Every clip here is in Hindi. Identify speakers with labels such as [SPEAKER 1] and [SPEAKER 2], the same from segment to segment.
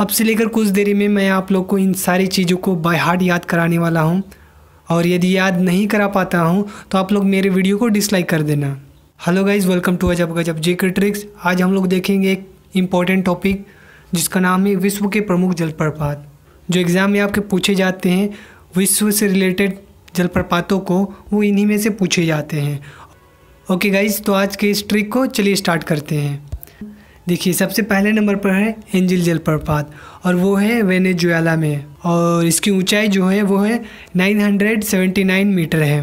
[SPEAKER 1] अब से लेकर कुछ देरी में मैं आप लोग को इन सारी चीज़ों को बाय हार्ट याद कराने वाला हूँ और यदि याद नहीं करा पाता हूँ तो आप लोग मेरे वीडियो को डिसलाइक कर देना हेलो गाइज़ वेलकम टू अजब गजब जे के ट्रिक्स आज हम लोग देखेंगे एक इम्पॉर्टेंट टॉपिक जिसका नाम है विश्व के प्रमुख जलप्रपात जो एग्ज़ाम में आपके पूछे जाते हैं विश्व से रिलेटेड जलप्रपातों को वो इन्हीं में से पूछे जाते हैं ओके गाइज तो आज के इस ट्रिक को चलिए स्टार्ट करते हैं देखिए सबसे पहले नंबर पर है एंजिल जलप्रपात और वो है वेनेजुएला में और इसकी ऊंचाई जो है वो है 979 मीटर है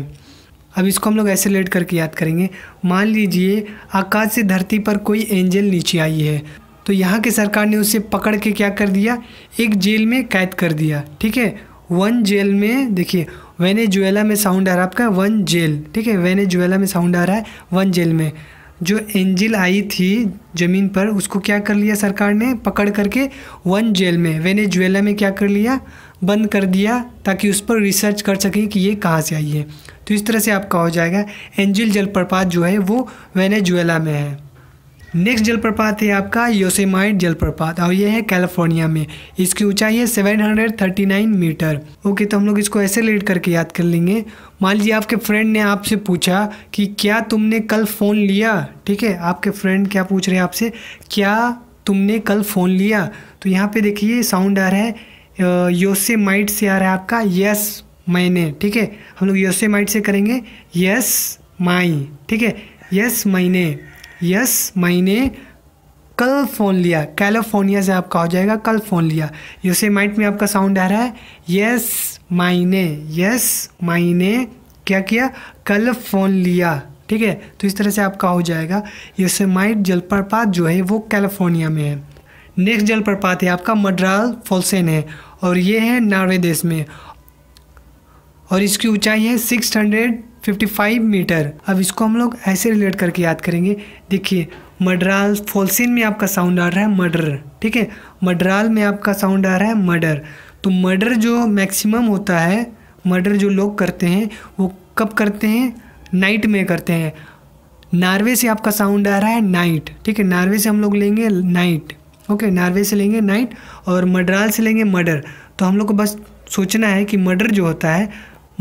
[SPEAKER 1] अब इसको हम लोग एसेलेट करके याद करेंगे मान लीजिए आकाश से धरती पर कोई एंजल नीचे आई है तो यहाँ की सरकार ने उसे पकड़ के क्या कर दिया एक जेल में कैद कर दिया ठीक है वन जेल में देखिए वेनेजुएला में साउंड आ रहा है आपका वन जेल ठीक है वेनेजुएला में साउंड आ रहा है वन जेल में जो एंजिल आई थी ज़मीन पर उसको क्या कर लिया सरकार ने पकड़ करके वन जेल में वेनेजुएला में क्या कर लिया बंद कर दिया ताकि उस पर रिसर्च कर सकें कि ये कहाँ से आई है तो इस तरह से आपका हो जाएगा एंजिल जलप्रपात जो है वो वेनेजुएला में है नेक्स्ट जलप्रपात है आपका योसेमाइट जलप्रपात और ये है कैलिफोर्निया में इसकी ऊंचाई है 739 मीटर ओके तो हम लोग इसको ऐसे रीड करके याद कर लेंगे मान लीजिए आपके फ्रेंड ने आपसे पूछा कि क्या तुमने कल फ़ोन लिया ठीक है आपके फ्रेंड क्या पूछ रहे हैं आपसे क्या तुमने कल फ़ोन लिया तो यहाँ पर देखिए साउंड आ रहा है माइट से आ रहा है आपका यस मैंने ठीक है हम लोग माइट से करेंगे यस माई ठीक है यस मैंने यस मैंने कल फ़ोन लिया कैलिफोर्निया से आपका हो जाएगा कल फ़ोन लिया यूसे माइट में आपका साउंड आ रहा है यस मैंने यस मैंने क्या किया कल फ़ोन लिया ठीक है तो इस तरह से आपका हो जाएगा यूसे माइट जलप्रपात जो है वो कैलिफोर्निया में है नेक्स्ट जलप्रपात है आपका मड्राल फोलसेन है और ये है नॉर्वे देश में और इसकी ऊंचाई है सिक्स हंड्रेड 55 मीटर अब इसको हम लोग ऐसे रिलेट करके याद करेंगे देखिए मडराल फोलसिन में आपका साउंड आ रहा है मर्डर ठीक है मडराल में आपका साउंड आ रहा है मर्डर तो मर्डर जो मैक्सिमम होता है मर्डर जो लोग करते हैं वो कब करते हैं नाइट में करते हैं नार्वे से आपका साउंड आ रहा है नाइट ठीक है नार्वे से हम लोग लेंगे नाइट ओके नार्वे से लेंगे नाइट और मडराल से लेंगे मर्डर तो हम लोग को बस सोचना है कि मर्डर जो होता है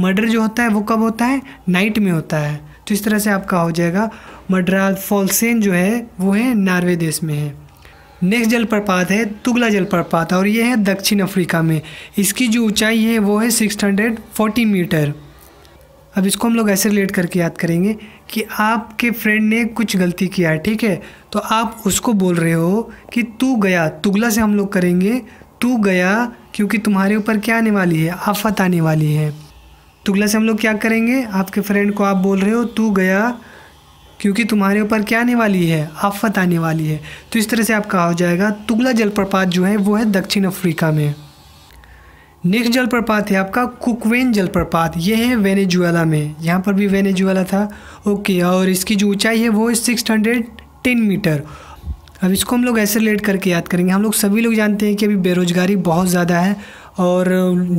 [SPEAKER 1] मर्डर जो होता है वो कब होता है नाइट में होता है तो इस तरह से आपका हो जाएगा मड्राल फॉल्सेन जो है वो है नार्वे देश में है नेक्स्ट जलप्रपात है तुगला जलप्रपात और ये है दक्षिण अफ्रीका में इसकी जो ऊंचाई है वो है 640 मीटर अब इसको हम लोग ऐसे रिलेट करके याद करेंगे कि आपके फ्रेंड ने कुछ गलती किया है ठीक है तो आप उसको बोल रहे हो कि तू गया तुगला से हम लोग करेंगे तू गया क्योंकि तुम्हारे ऊपर क्या आने वाली है आफत आने वाली है तो तुगला से हम लोग क्या करेंगे आपके फ्रेंड को आप बोल रहे हो तू गया क्योंकि तुम्हारे ऊपर क्या आने वाली है आफत आने वाली है तो इस तरह से आपका हो जाएगा तुगला जलप्रपात जो है वो है दक्षिण अफ्रीका में नेक्स्ट जलप्रपात है आपका कुकवेन जलप्रपात ये है वेनेजुएला में यहाँ पर भी वेनेजुएला था ओके और इसकी जो ऊंचाई है वो है सिक्स हंड्रेड टेन मीटर अब इसको हम लोग ऐसे रिलेट करके याद करेंगे हम लोग सभी लोग जानते हैं कि अभी बेरोज़गारी बहुत ज़्यादा है और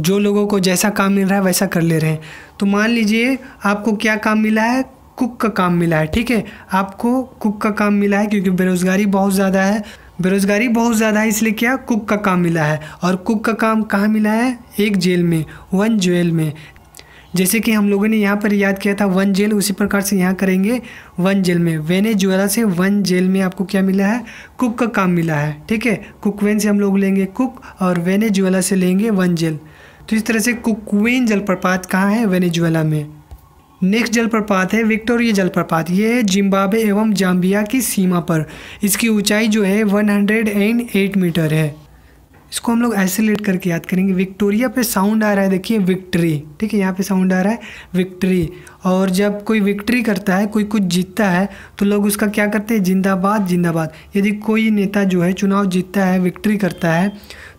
[SPEAKER 1] जो लोगों को जैसा काम मिल रहा है वैसा कर ले रहे हैं तो मान लीजिए आपको क्या काम मिला है कुक का काम मिला है ठीक है आपको कुक का काम मिला है क्योंकि बेरोज़गारी बहुत ज़्यादा है बेरोज़गारी बहुत ज़्यादा है इसलिए क्या कुक का काम मिला है और कुक का काम कहाँ मिला है एक जेल में वन जेल में जैसे कि हम लोगों ने यहाँ पर याद किया था वन जेल उसी प्रकार से यहाँ करेंगे वन जेल में वेनेजुएला से वन जेल में आपको क्या मिला है कुक का काम मिला है ठीक है कुकवेन से हम लोग लेंगे कुक और वेनेजुएला से लेंगे वन जेल तो इस तरह से कुकवेन जलप्रपात कहाँ है वेनेजुएला में नेक्स्ट जलप्रपात है विक्टोरिया जलप्रपात ये है जिम्बाब्वे एवं जाम्बिया की सीमा पर इसकी ऊंचाई जो है 108 मीटर है इसको हम लोग आइसोलेट करके याद करेंगे विक्टोरिया पे साउंड आ रहा है देखिए विक्ट्री ठीक है यहाँ पे साउंड आ रहा है विक्ट्री और जब कोई विक्ट्री करता है कोई कुछ जीतता है तो लोग उसका क्या करते हैं जिंदाबाद जिंदाबाद यदि कोई नेता जो है चुनाव जीतता है विक्ट्री करता है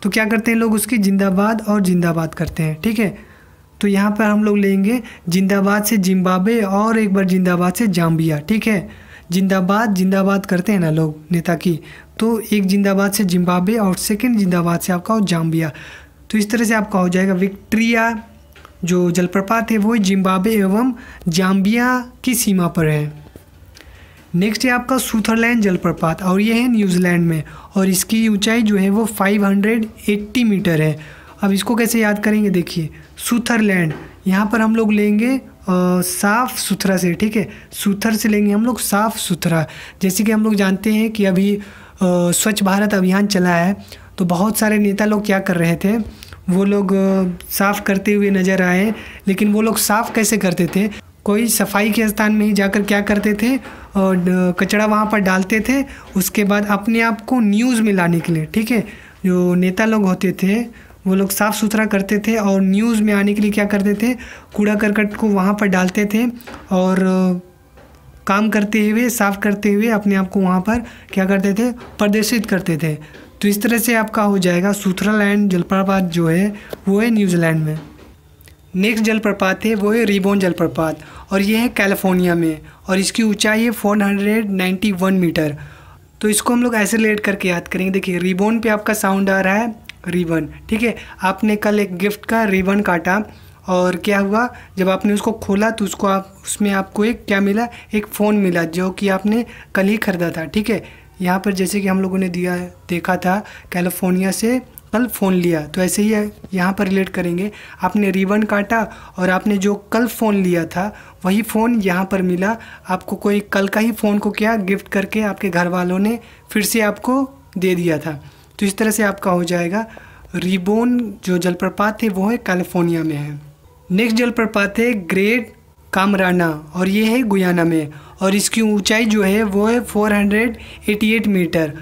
[SPEAKER 1] तो क्या करते हैं लोग उसकी जिंदाबाद और जिंदाबाद करते हैं ठीक है तो यहाँ पर हम लोग लेंगे जिंदाबाद से जिम्बाबे और एक बार जिंदाबाद से जाम्बिया ठीक है जिंदाबाद जिंदाबाद करते हैं ना लोग नेता की तो एक जिंदाबाद से जिम्बाब्वे और सेकेंड जिंदाबाद से आपका हो जाम्बिया तो इस तरह से आपका हो जाएगा विक्ट्रिया जो जलप्रपात है वो जिम्बाब्वे एवं जाम्बिया की सीमा पर है नेक्स्ट है आपका सूथरलैंड जलप्रपात और ये है न्यूजीलैंड में और इसकी ऊंचाई जो है वो 580 मीटर है अब इसको कैसे याद करेंगे देखिए सूथरलैंड यहाँ पर हम लोग लेंगे साफ़ सुथरा से ठीक है सुथर से लेंगे हम लोग साफ़ सुथरा जैसे कि हम लोग जानते हैं कि अभी स्वच्छ भारत अभियान चला है तो बहुत सारे नेता लोग क्या कर रहे थे वो लोग साफ़ करते हुए नज़र आए लेकिन वो लोग साफ़ कैसे करते थे कोई सफाई के स्थान में ही जाकर क्या करते थे और कचरा वहाँ पर डालते थे उसके बाद अपने आप को न्यूज़ में लाने के लिए ठीक है जो नेता लोग होते थे वो लोग साफ़ सुथरा करते थे और न्यूज़ में आने के लिए क्या करते थे कूड़ा करकट को वहाँ पर डालते थे और काम करते हुए साफ करते हुए अपने आप को वहाँ पर क्या करते थे प्रदर्शित करते थे तो इस तरह से आपका हो जाएगा सूथरल लैंड जलप्रपात जो है वो है न्यूजीलैंड में नेक्स्ट जलप्रपात है वो है रिबोन जलप्रपात और ये है कैलिफोर्निया में और इसकी ऊंचाई है 491 मीटर तो इसको हम लोग ऐसे लेट करके याद करेंगे देखिए रिबोन पे आपका साउंड आ रहा है रिबन ठीक है आपने कल एक गिफ्ट का रिबन काटा और क्या हुआ जब आपने उसको खोला तो उसको आप उसमें आपको एक क्या मिला एक फ़ोन मिला जो कि आपने कल ही ख़रीदा था ठीक है यहाँ पर जैसे कि हम लोगों ने दिया देखा था कैलिफोर्निया से कल फ़ोन लिया तो ऐसे ही यहाँ पर रिलेट करेंगे आपने रिबन काटा और आपने जो कल फ़ोन लिया था वही फ़ोन यहाँ पर मिला आपको कोई कल का ही फ़ोन को क्या गिफ्ट करके आपके घर वालों ने फिर से आपको दे दिया था तो इस तरह से आपका हो जाएगा रिबोन जो जलप्रपात है वो है कैलिफोर्निया में है नेक्स्ट जलप्रपात है ग्रेट कामराना और ये है गुयाना में और इसकी ऊंचाई जो है वो है 488 मीटर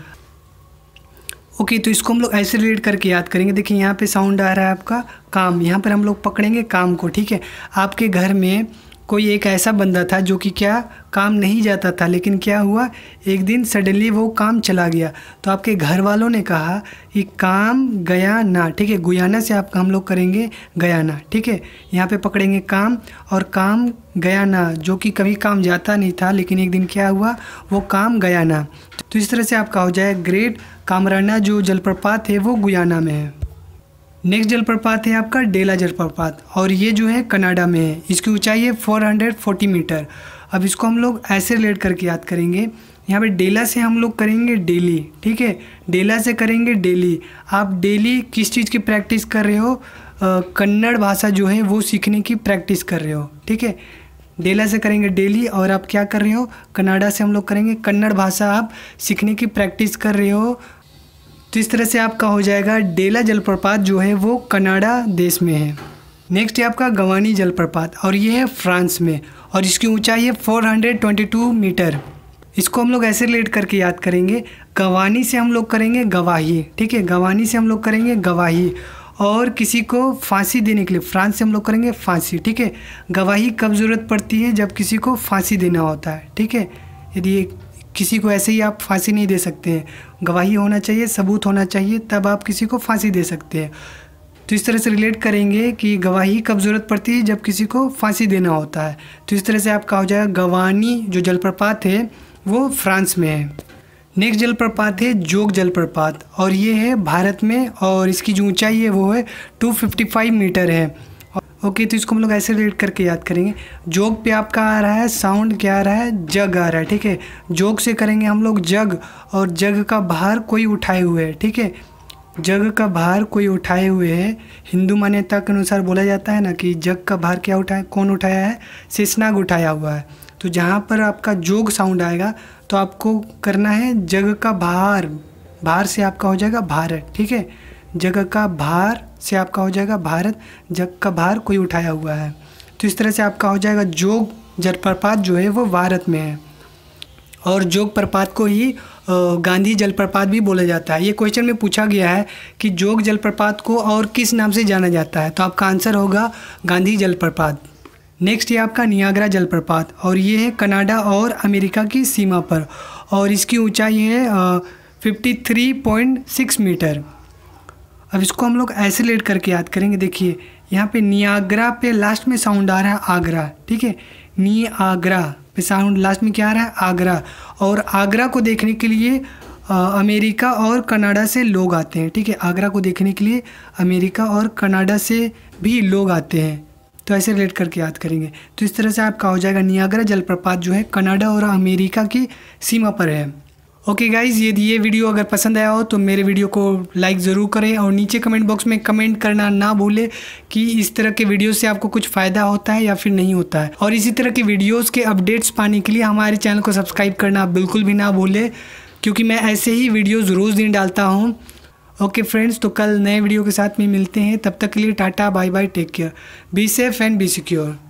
[SPEAKER 1] ओके तो इसको हम लोग ऐसे रिलेट करके याद करेंगे देखिए यहाँ पे साउंड आ रहा है आपका काम यहाँ पर हम लोग पकड़ेंगे काम को ठीक है आपके घर में कोई एक ऐसा बंदा था जो कि क्या काम नहीं जाता था लेकिन क्या हुआ एक दिन सडनली वो काम चला गया तो आपके घर वालों ने कहा कि काम गया ना ठीक है गुयाना से आप हम लोग करेंगे गया ना ठीक है यहाँ पे पकड़ेंगे काम और काम गया ना जो कि कभी काम जाता नहीं था लेकिन एक दिन क्या हुआ वो काम गया ना तो इस तरह से आपका हो जाए ग्रेट कामराना जो जलप्रपात है वो गुयाना में है नेक्स्ट जलप्रपात है आपका डेला जलप्रपात और ये जो है कनाडा में है इसकी ऊंचाई है 440 मीटर अब इसको हम लोग ऐसे रिलेट करके याद करेंगे यहाँ पे डेला से हम लोग करेंगे डेली ठीक है डेला से करेंगे डेली आप डेली किस चीज़ की प्रैक्टिस कर रहे हो कन्नड़ भाषा जो है वो सीखने की प्रैक्टिस कर रहे हो ठीक है डेला से करेंगे डेली और आप क्या कर रहे हो कनाडा से हम लोग करेंगे कन्नड़ भाषा आप सीखने की प्रैक्टिस कर रहे हो तो इस तरह से आपका हो जाएगा डेला जलप्रपात जो है वो कनाडा देश में है नेक्स्ट है आपका गवानी जलप्रपात और ये है फ्रांस में और इसकी ऊंचाई है 422 मीटर इसको हम लोग ऐसे रिलेट करके याद करेंगे गवानी से हम लोग करेंगे गवाही ठीक है गवानी से हम लोग करेंगे गवाही और किसी को फांसी देने के लिए फ्रांस से हम लोग करेंगे फांसी ठीक है गवाही कब ज़रूरत पड़ती है जब किसी को फांसी देना होता है ठीक है यदि किसी को ऐसे ही आप फांसी नहीं दे सकते हैं गवाही होना चाहिए सबूत होना चाहिए तब आप किसी को फांसी दे सकते हैं तो इस तरह से रिलेट करेंगे कि गवाही कब ज़रूरत पड़ती है जब किसी को फांसी देना होता है तो इस तरह से आपका हो जाएगा गवानी जो जलप्रपात है वो फ्रांस में है नेक्स्ट जलप्रपात है जोग जलप्रपात और ये है भारत में और इसकी जो ऊंचाई है वो है 255 मीटर है ओके तो इसको हम लोग ऐसे रिलेट करके याद करेंगे जोग पे आपका आ रहा है साउंड क्या आ रहा है जग आ रहा है ठीक है जोग से करेंगे हम लोग जग और जग का भार कोई उठाए हुए है ठीक है जग का भार कोई उठाए हुए है हिंदू मान्यता के अनुसार बोला जाता है ना कि जग का भार क्या उठाए कौन उठाया है शेषनाग उठाया हुआ है तो जहाँ पर आपका जोग साउंड आएगा तो आपको करना है जग का भार भार से आपका हो जाएगा भारत ठीक है जग का भार से आपका हो जाएगा भारत जग का भार कोई उठाया हुआ है तो इस तरह से आपका हो जाएगा जोग जलप्रपात जो है वो भारत में है और जोग प्रपात को ही गांधी जलप्रपात भी बोला जाता है ये क्वेश्चन में पूछा गया है कि जोग जलप्रपात को और किस नाम से जाना जाता है तो आपका आंसर होगा गांधी जलप्रपात नेक्स्ट ये आपका नियाग्रा जलप्रपात और ये है कनाडा और अमेरिका की सीमा पर और इसकी ऊंचाई है fifty three point six metre अब इसको हम लोग आइसोलेट करके याद करेंगे देखिए यहाँ पे नियाग्रा पे लास्ट में साउंड आ रहा है आगरा ठीक है नी आगरा पे साउंड लास्ट में क्या आ रहा है आगरा और आगरा को देखने के लिए आ, अमेरिका और कनाडा से लोग आते हैं ठीक है आगरा को देखने के लिए अमेरिका और कनाडा से भी लोग आते हैं तो ऐसे रिलेट करके याद करेंगे तो इस तरह से आपका हो जाएगा नियाग्रा जलप्रपात जो है कनाडा और अमेरिका की सीमा पर है ओके okay गाइज़ यदि ये वीडियो अगर पसंद आया हो तो मेरे वीडियो को लाइक ज़रूर करें और नीचे कमेंट बॉक्स में कमेंट करना ना भूलें कि इस तरह के वीडियो से आपको कुछ फ़ायदा होता है या फिर नहीं होता है और इसी तरह के वीडियोज़ के अपडेट्स पाने के लिए हमारे चैनल को सब्सक्राइब करना बिल्कुल भी ना भूलें क्योंकि मैं ऐसे ही वीडियोज़ रोज़ दिन डालता हूँ ओके फ्रेंड्स तो कल नए वीडियो के साथ में मिलते हैं तब तक के लिए tata bye bye take care be safe and be secure